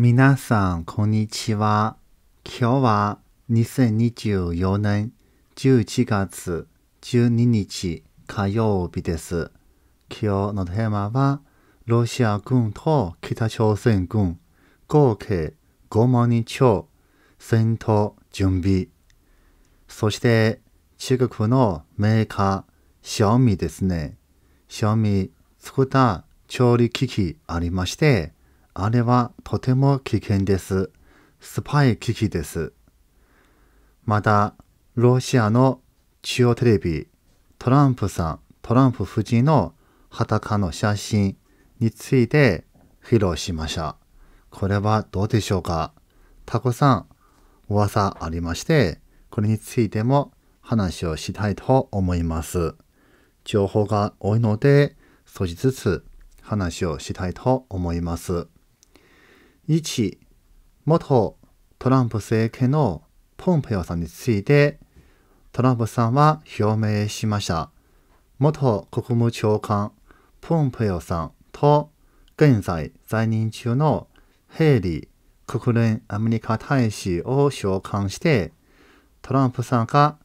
皆さん、こんにちは。今日は2024年11月12日火曜日です。今日のテーマは、ロシア軍と北朝鮮軍、合計5万人超、戦闘準備。そして、中国のメーカー、小米ですね。小米作った調理機器ありまして、あれはとても危険です。スパイ危機です。また、ロシアの中央テレビ、トランプさん、トランプ夫人の裸の写真について披露しました。これはどうでしょうかたくさん噂ありまして、これについても話をしたいと思います。情報が多いので、少しずつ話をしたいと思います。1、元トランプ政権のポンペオさんについて、トランプさんは表明しました。元国務長官、ポンペオさんと、現在在任中のヘイリー国連アメリカ大使を召喚して、トランプさんが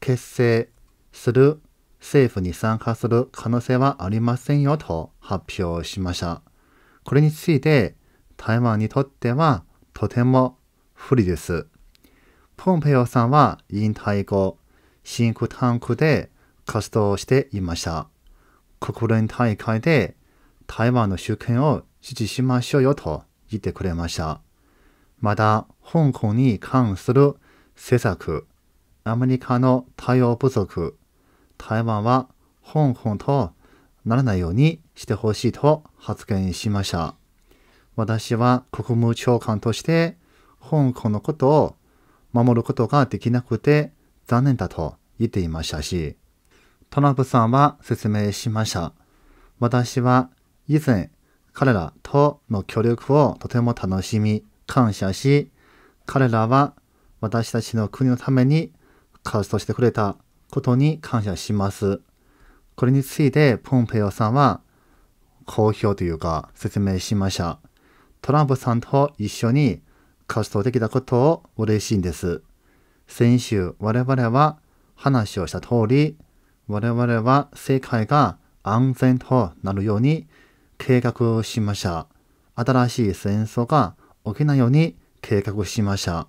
結成する政府に参加する可能性はありませんよと発表しました。これについて、台湾にとってはとても不利です。ポンペオさんは引退後、シンクタンクで活動していました。国連大会で台湾の主権を支持しましょうよと言ってくれました。また、香港に関する政策、アメリカの対応不足、台湾は香港とならないようにしてほしいと発言しました。私は国務長官として香港のことを守ることができなくて残念だと言っていましたし、トランプさんは説明しました。私は以前彼らとの協力をとても楽しみ、感謝し、彼らは私たちの国のために活動してくれたことに感謝します。これについてポンペオさんは好評というか説明しました。トランプさんと一緒に活動できたことを嬉しいんです。先週我々は話をした通り、我々は世界が安全となるように計画しました。新しい戦争が起きないように計画しました。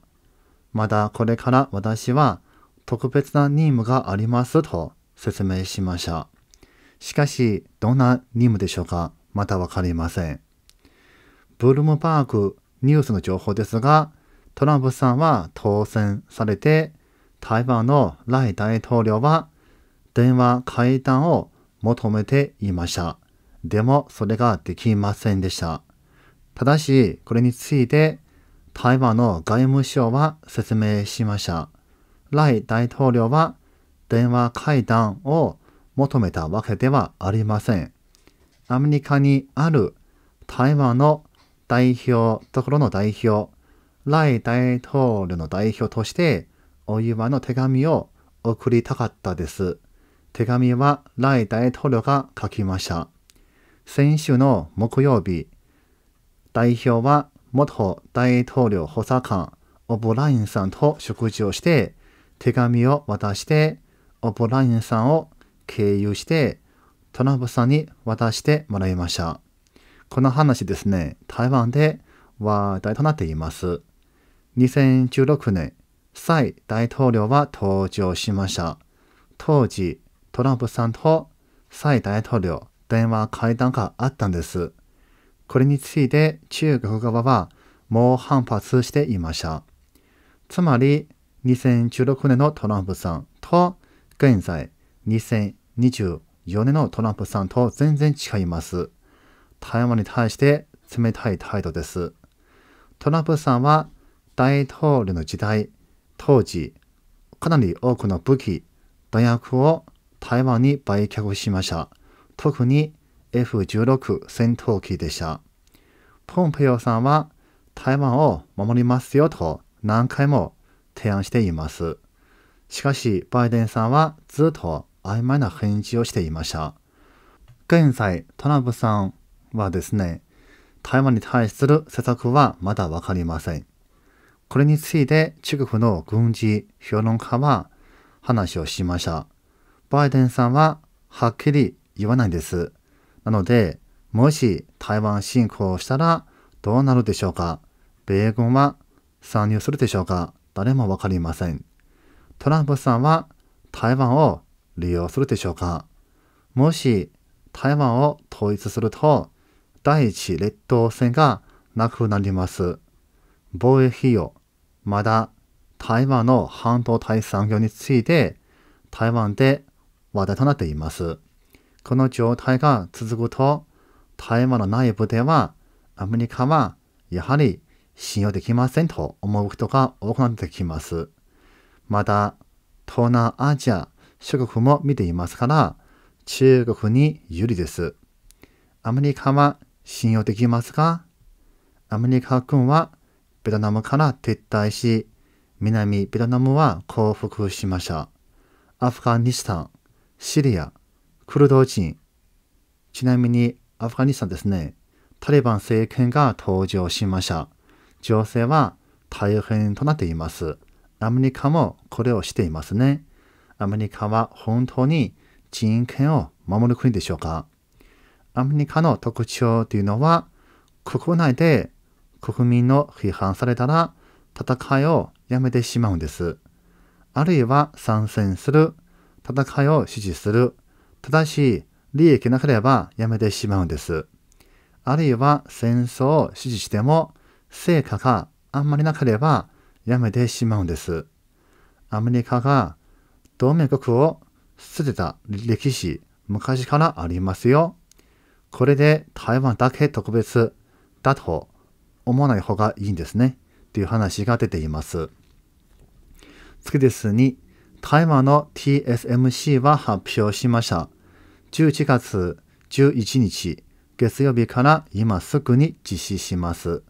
まだこれから私は特別な任務がありますと説明しました。しかし、どんな任務でしょうかまたわかりません。ブルームバーグニュースの情報ですが、トランプさんは当選されて、台湾の来大統領は電話会談を求めていました。でもそれができませんでした。ただし、これについて台湾の外務省は説明しました。来大統領は電話会談を求めたわけではありません。アメリカにある台湾の代表、ところの代表、来大統領の代表としてお祝いの手紙を送りたかったです。手紙は来大統領が書きました。先週の木曜日、代表は元大統領補佐官オブラインさんと食事をして手紙を渡してオブラインさんを経由してトランプさんに渡してもらいました。この話ですね、台湾で話題となっています。2016年、蔡大統領は登場しました。当時、トランプさんと蔡大統領、電話会談があったんです。これについて中国側は猛反発していました。つまり、2016年のトランプさんと、現在、2024年のトランプさんと全然違います。台湾に対して冷たい態度です。トランプさんは大統領の時代、当時、かなり多くの武器、弾薬を台湾に売却しました。特に F16 戦闘機でした。ポンペオさんは台湾を守りますよと何回も提案しています。しかし、バイデンさんはずっと曖昧な返事をしていました。現在、トランプさんはですね、台湾に対する施策はまだわかりません。これについて中国の軍事評論家は話をしました。バイデンさんははっきり言わないです。なので、もし台湾侵攻したらどうなるでしょうか米軍は参入するでしょうか誰もわかりません。トランプさんは台湾を利用するでしょうかもし台湾を統一すると第一列島線がなくなります。防衛費用、まだ台湾の半導体産業について台湾で話題となっています。この状態が続くと、台湾の内部ではアメリカはやはり信用できませんと思う人が多くなってきます。また、東南アジア諸国も見ていますから、中国に有利です。アメリカは信用できますかアメリカ軍はベトナムから撤退し、南ベトナムは降伏しました。アフガニスタン、シリア、クルド人。ちなみにアフガニスタンですね、タリバン政権が登場しました。情勢は大変となっています。アメリカもこれをしていますね。アメリカは本当に人権を守る国でしょうかアメリカの特徴というのは、国内で国民の批判されたら戦いをやめてしまうんです。あるいは参戦する、戦いを支持する、ただし利益なければやめてしまうんです。あるいは戦争を支持しても成果があんまりなければやめてしまうんです。アメリカが同盟国を捨てた歴史、昔からありますよ。これで台湾だけ特別だと思わない方がいいんですねという話が出ています。次です2、台湾の TSMC は発表しました。11月11日月曜日から今すぐに実施します。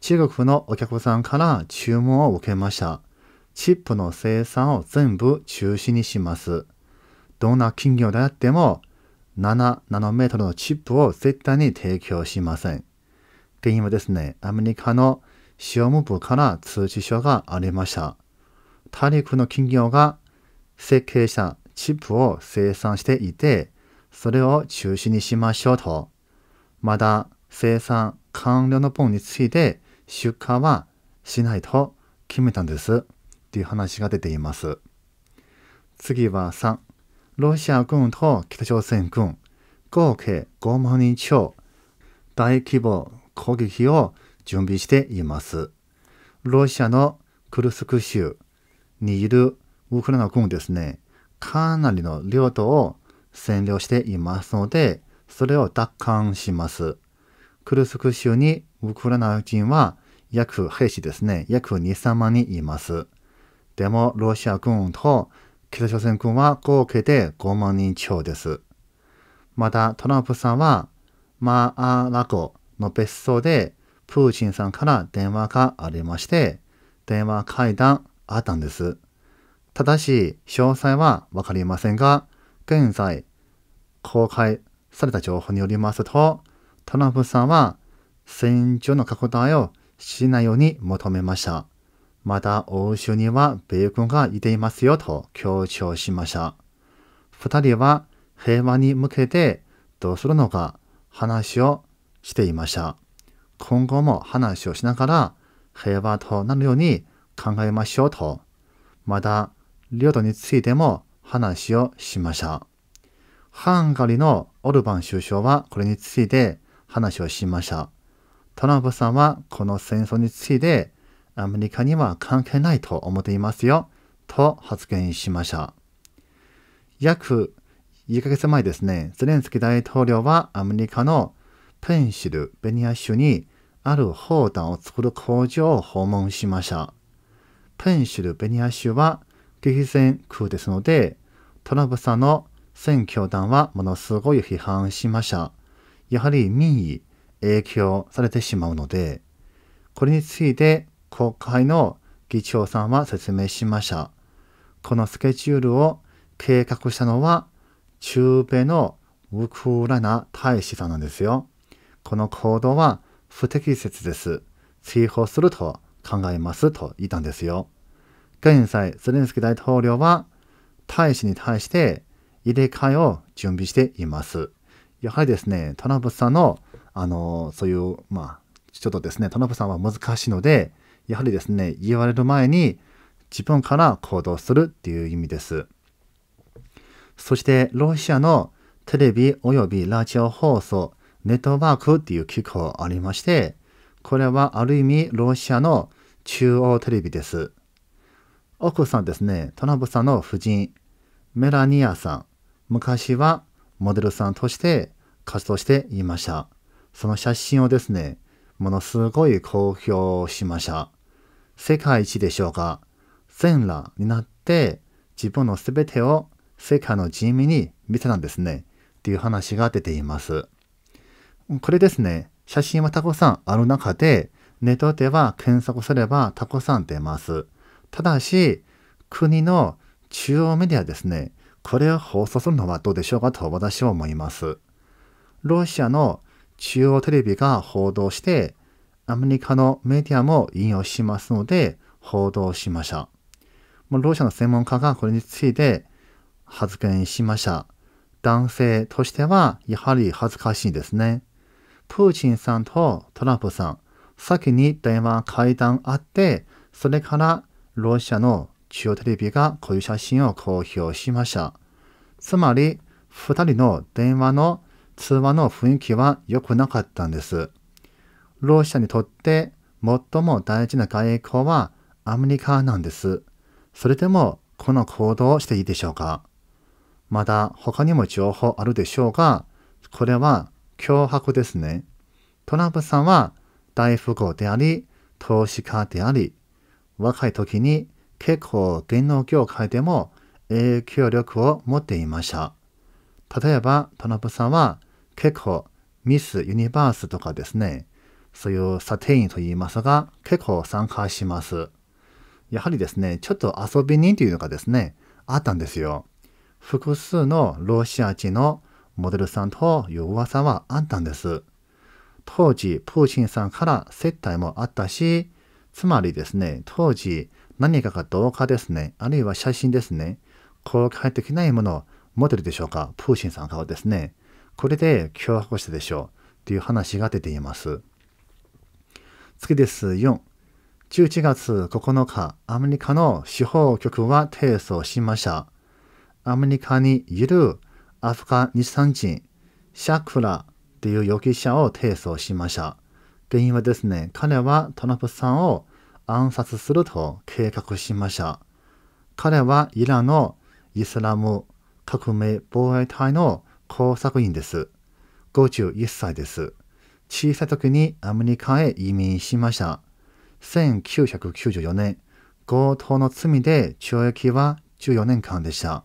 中国のお客さんから注文を受けました。チップの生産を全部中止にします。どんな企業であっても7ナノメートルのチップを絶対に提供しません。原因はですね、アメリカの商務部から通知書がありました。リ陸の企業が設計したチップを生産していて、それを中止にしましょうと。まだ生産完了の分について出荷はしないと決めたんです。っていう話が出ています。次は3。ロシア軍と北朝鮮軍、合計5万人超、大規模攻撃を準備しています。ロシアのクルスク州にいるウクライナ軍ですね、かなりの領土を占領していますので、それを奪還します。クルスク州にウクライナ人は約兵士ですね、約2、3万人います。でも、ロシア軍と北朝鮮軍は合計で5万人超です。また、トランプさんは、マーアラゴの別荘で、プーチンさんから電話がありまして、電話会談あったんです。ただし、詳細はわかりませんが、現在、公開された情報によりますと、トランプさんは戦場の拡大をしないように求めました。また欧州には米軍がいていますよと強調しました。二人は平和に向けてどうするのか話をしていました。今後も話をしながら平和となるように考えましょうと、また領土についても話をしました。ハンガリーのオルバン首相はこれについて話をしました。トランプさんはこの戦争についてアメリカには関係ないと思っていますよ、と発言しました。約1ヶ月前ですね、ゼレンスキー大統領はアメリカのペンシルベニア州にある砲弾を作る工場を訪問しました。ペンシルベニア州は激戦区ですので、トランプさんの選挙団はものすごい批判しました。やはり民意、影響されてしまうので、これについて国会の議長さんは説明しました。このスケジュールを計画したのは中米のウクライナ大使さんなんですよ。この行動は不適切です。追放すると考えますと言ったんですよ。現在、ゼレンスキー大統領は大使に対して入れ替えを準備しています。やはりですね、トランプさんの、あの、そういう、まあ、ちょっとですね、トランプさんは難しいので、やはりですね、言われる前に自分から行動するっていう意味です。そして、ロシアのテレビ及びラジオ放送、ネットワークっていう機構ありまして、これはある意味ロシアの中央テレビです。奥さんですね、トランプさんの夫人、メラニアさん、昔はモデルさんとして活動していました。その写真をですね、ものすごい好評しました。世界一でしょうか全裸になって自分の全てを世界の人民に見せたんですね。っていう話が出ています。これですね、写真はたくさんある中で、ネットでは検索すればたくさん出ます。ただし、国の中央メディアですね、これを放送するのはどうでしょうかと私は思います。ロシアの中央テレビが報道して、アメリカのメディアも引用しますので、報道しました。もうロシアの専門家がこれについて発言しました。男性としては、やはり恥ずかしいですね。プーチンさんとトランプさん、先に電話会談あって、それからロシアの中央テレビがこういう写真を公表しました。つまり、二人の電話の通話の雰囲気は良くなかったんです。ロシアにとって最も大事な外交はアメリカなんです。それでもこの行動をしていいでしょうかまだ他にも情報あるでしょうが、これは脅迫ですね。トランプさんは大富豪であり、投資家であり、若い時に結構電脳業界でも影響力を持っていました。例えばトランプさんは結構ミスユニバースとかですね、そういう査定員と言いますが、結構参加します。やはりですね、ちょっと遊び人というのがですね、あったんですよ。複数のロシア人のモデルさんという噂はあったんです。当時、プーチンさんから接待もあったし、つまりですね、当時、何かが動画ですね、あるいは写真ですね、公開できないもの、モデルでしょうか、プーチンさんからですね、これで脅迫したでしょう、という話が出ています。次です。4。11月9日、アメリカの司法局は提訴しました。アメリカにいるアフガニスタン人、シャクラという容疑者を提訴しました。原因はですね、彼はトランプさんを暗殺すると計画しました。彼はイランのイスラム革命防衛隊の工作員です。51歳です。小さい時にアメリカへ移民しました。1994年、強盗の罪で懲役は14年間でした。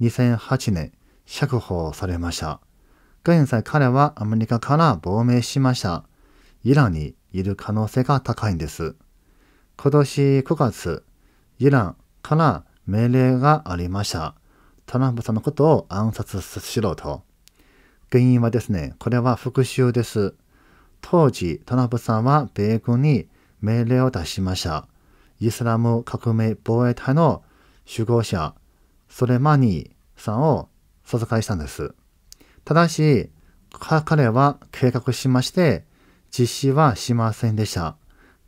2008年、釈放されました。現在彼はアメリカから亡命しました。イランにいる可能性が高いんです。今年9月、イランから命令がありました。トランプさんのことを暗殺しろと。原因はですね、これは復讐です。当時、トランプさんは米軍に命令を出しました。イスラム革命防衛隊の首謀者、ソレマニーさんを殺害したんです。ただし、彼は計画しまして、実施はしませんでした。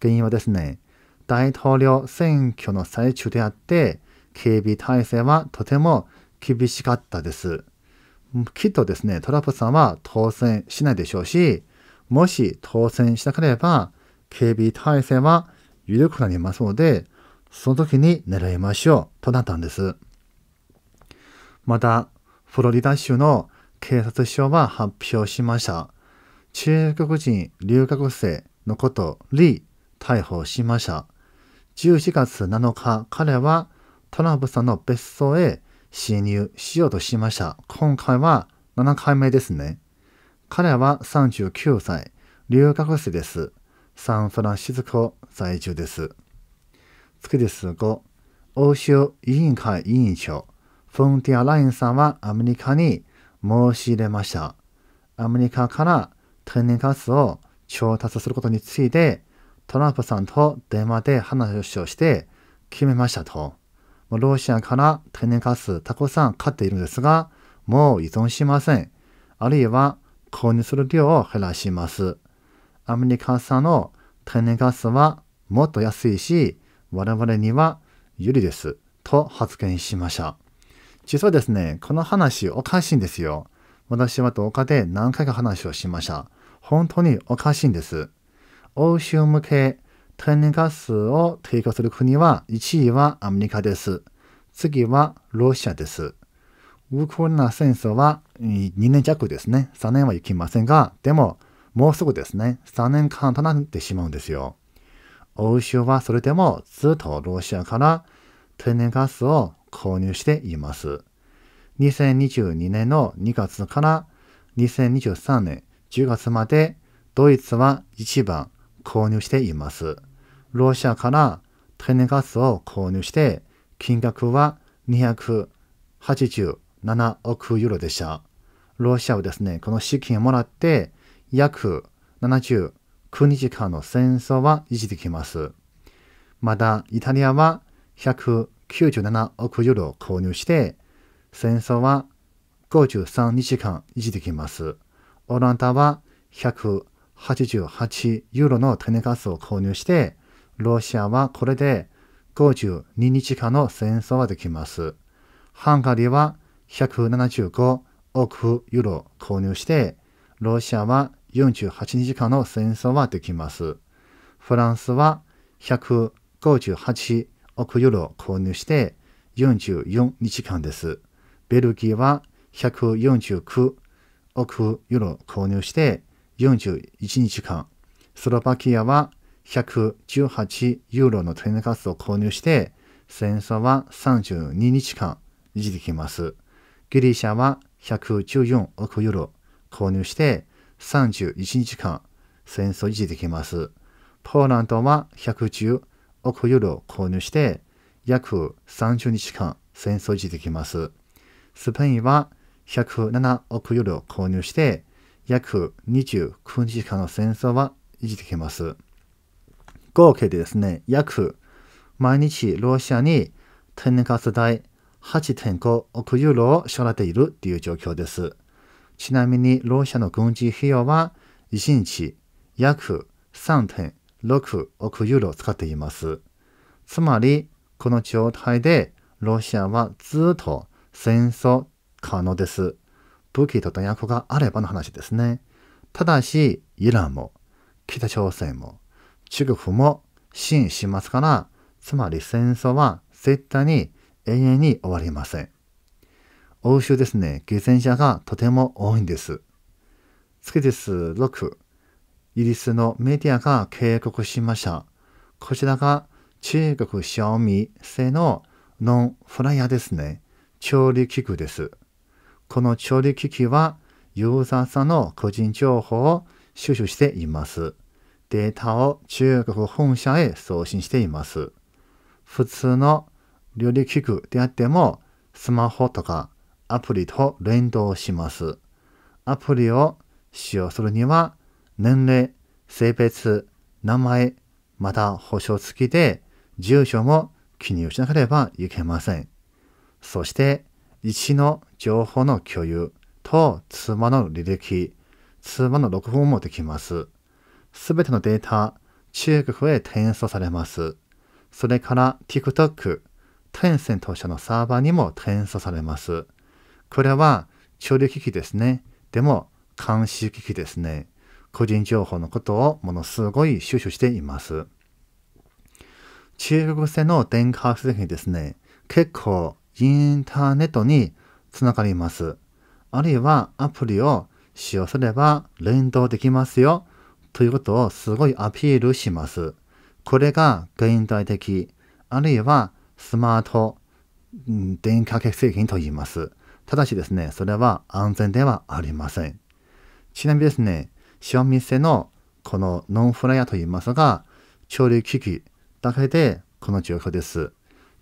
原因はですね、大統領選挙の最中であって、警備体制はとても厳しかったです。きっとですね、トランプさんは当選しないでしょうし、もし当選したければ、警備体制は緩くなりますので、その時に狙いましょうとなったんです。また、フロリダ州の警察署は発表しました。中国人留学生のことリー逮捕しました。11月7日、彼はトランプさんの別荘へ侵入しようとしました。今回は7回目ですね。彼は39歳、留学生です。サンフランシスコ在住です。月です5、欧州委員会委員長、フォンティアラインさんはアメリカに申し入れました。アメリカから天然ガスを調達することについて、トランプさんと電話で話をして決めましたと。ロシアから天然ガスたくさん買っているんですが、もう依存しません。あるいは購入する量を減らします。アメリカ産の天然ガスはもっと安いし、我々には有利です。と発言しました。実はですね、この話おかしいんですよ。私は動画で何回か話をしました。本当におかしいんです。欧州向け天然ガスを提供する国は1位はアメリカです。次はロシアです。ウクライナ戦争は2年弱ですね。3年は行きませんが、でも、もうすぐですね、3年間となってしまうんですよ。欧州はそれでもずっとロシアから天然ガスを購入しています。2022年の2月から2023年10月までドイツは一番購入しています。ロシアから天然ガスを購入して金額は287億ユーロでした。ロシアはですね、この資金をもらって、約79日間の戦争は維持できます。また、イタリアは197億ユーロを購入して、戦争は53日間維持できます。オランダは188ユーロの天然ガスを購入して、ロシアはこれで52日間の戦争はできます。ハンガリーは175億ユーロ購入して、ロシアは48日間の戦争はできます。フランスは158億ユーロ購入して44日間です。ベルギーは149億ユーロ購入して41日間。スロバキアは118ユーロの天然ガスを購入して戦争は32日間維持できます。ギリシャは114億ユーロ購入して31日間戦争維持できます。ポーランドは110億ユーロ購入して約30日間戦争維持できます。スペインは107億ユーロ購入して約29日間の戦争は維持できます。合計でですね、約毎日ロシアに天然ガス代8.5億ユーロを支払っているという状況です。ちなみに、ロシアの軍事費用は1日約3.6億ユーロを使っています。つまり、この状態でロシアはずっと戦争可能です。武器と弾薬があればの話ですね。ただし、イランも、北朝鮮も、中国も支援しますから、つまり戦争は絶対に永遠に終わりません。欧州ですね、犠牲者がとても多いんです。次です。6。イギリスのメディアが警告しました。こちらが中国小民製のノンフライヤーですね。調理器具です。この調理機器はユーザーさんの個人情報を収集しています。データを中国本社へ送信しています。普通の料理器具であっても、スマホとかアプリと連動します。アプリを使用するには、年齢、性別、名前、また保証付きで、住所も記入しなければいけません。そして、一の情報の共有と通話の履歴、通話の録音もできます。すべてのデータ、中国へ転送されます。それから TikTok、テンセント社のサーバーにも転送されます。これは処理機器ですね。でも監視機器ですね。個人情報のことをものすごい収集しています。中国製の電化製品ですね。結構インターネットにつながります。あるいはアプリを使用すれば連動できますよということをすごいアピールします。これが現代的、あるいはスマート電化系製品と言います。ただしですね、それは安全ではありません。ちなみにですね、塩店のこのノンフライヤーと言いますが、調理機器だけでこの状況です。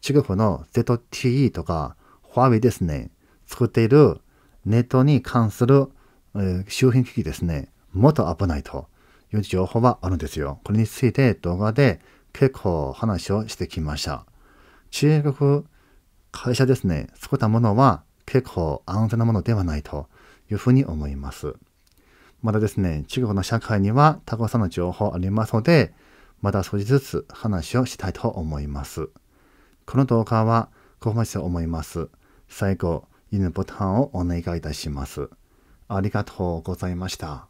中国の ZTE とか、ファーウェイですね、作っているネットに関する、えー、周辺機器ですね、もっと危ないという情報はあるんですよ。これについて動画で結構話をしてきました。中国会社ですね、作ったものは結構安全なものではないというふうに思います。まだですね、中国の社会にはたくさんの情報ありますので、まだ少しずつ話をしたいと思います。この動画はここまでと思います。最後、いいねボタンをお願いいたします。ありがとうございました。